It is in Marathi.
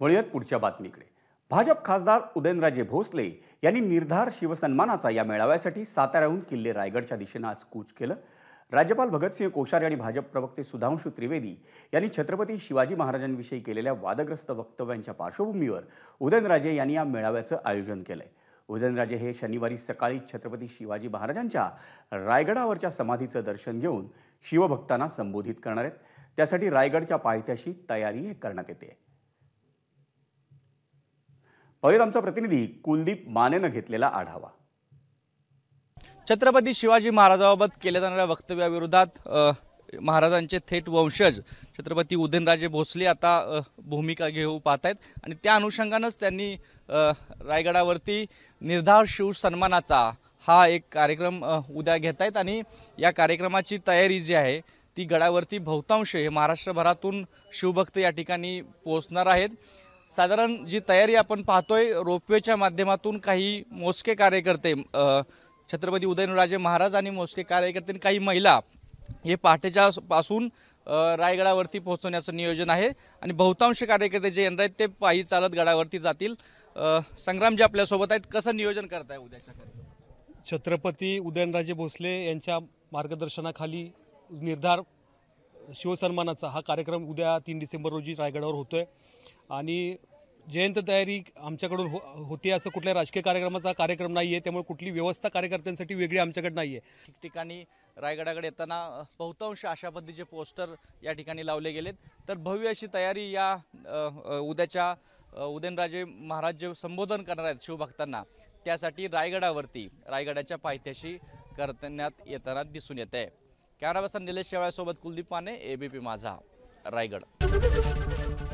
वळूयात पुढच्या बातमीकडे भाजप खासदार उदयनराजे भोसले यांनी निर्धार शिवसन्मानाचा या मेळाव्यासाठी साताऱ्याहून किल्ले रायगडच्या दिशेनं आज कूच केलं राज्यपाल भगतसिंह कोश्यारी आणि भाजप प्रवक्ते सुधांशु त्रिवेदी यांनी छत्रपती शिवाजी महाराजांविषयी केलेल्या वादग्रस्त वक्तव्यांच्या पार्श्वभूमीवर उदयनराजे यांनी या मेळाव्याचं आयोजन केलं आहे उदयनराजे हे शनिवारी सकाळी छत्रपती शिवाजी महाराजांच्या रायगडावरच्या समाधीचं दर्शन घेऊन शिवभक्तांना संबोधित करणार आहेत त्यासाठी रायगडच्या पायथ्याशी तयारी करण्यात येते पाहूयात आमचा प्रतिनिधी कुलदीप मानेनं घेतलेला आढावा छत्रपती शिवाजी महाराजाबाबत केल्या जाणाऱ्या वक्तव्याविरोधात महाराजांचे थेट वंशज छत्रपती उदयनराजे भोसले आता भूमिका घेऊ पाहत आहेत आणि त्या अनुषंगानंच त्यांनी रायगडावरती निर्धार शिव सन्मानाचा हा एक कार्यक्रम उद्या घेत आहेत आणि या कार्यक्रमाची तयारी जी आहे ती गडावरती बहुतांश हे महाराष्ट्रभरातून शिवभक्त या ठिकाणी पोहोचणार आहेत साधारण जी तयारी आपण पाहतोय रोपवेच्या माध्यमातून काही मोजके कार्यकर्ते छत्रपती उदयनराजे महाराज आणि मोजके कार्यकर्ते काही महिला हे पहाटेच्या पासून रायगडावरती पोहोचवण्याचं नियोजन आहे आणि बहुतांश कार्यकर्ते जे येणार आहेत ते पायी चालत गडावरती जातील संग्राम जे आपल्यासोबत आहेत कसं नियोजन करताय उद्याच्या छत्रपती उदयनराजे भोसले यांच्या मार्गदर्शनाखाली निर्धार शिवसन्मानाचा हा कार्यक्रम उद्या तीन डिसेंबर रोजी रायगडावर होतोय आणि जयंत तयारी आमच्याकडून हो होती असं कुठल्या राजकीय कार्यक्रमाचा कार्यक्रम नाही आहे त्यामुळे कुठली व्यवस्था कार्यकर्त्यांसाठी वेगळी आमच्याकडे नाही आहे ठिकठिकाणी रायगडाकडे येताना बहुतांश अशा पद्धतीचे पोस्टर या ठिकाणी लावले गेलेत तर भव्य अशी तयारी या उद्याच्या उदयनराजे महाराज जे संबोधन करणार आहेत शिवभक्तांना त्यासाठी रायगडावरती रायगडाच्या पायथ्याशी करण्यात येताना दिसून येत आहे कॅमेरा निलेश शेवाळ्यासोबत कुलदीप माने पी माझा रायगड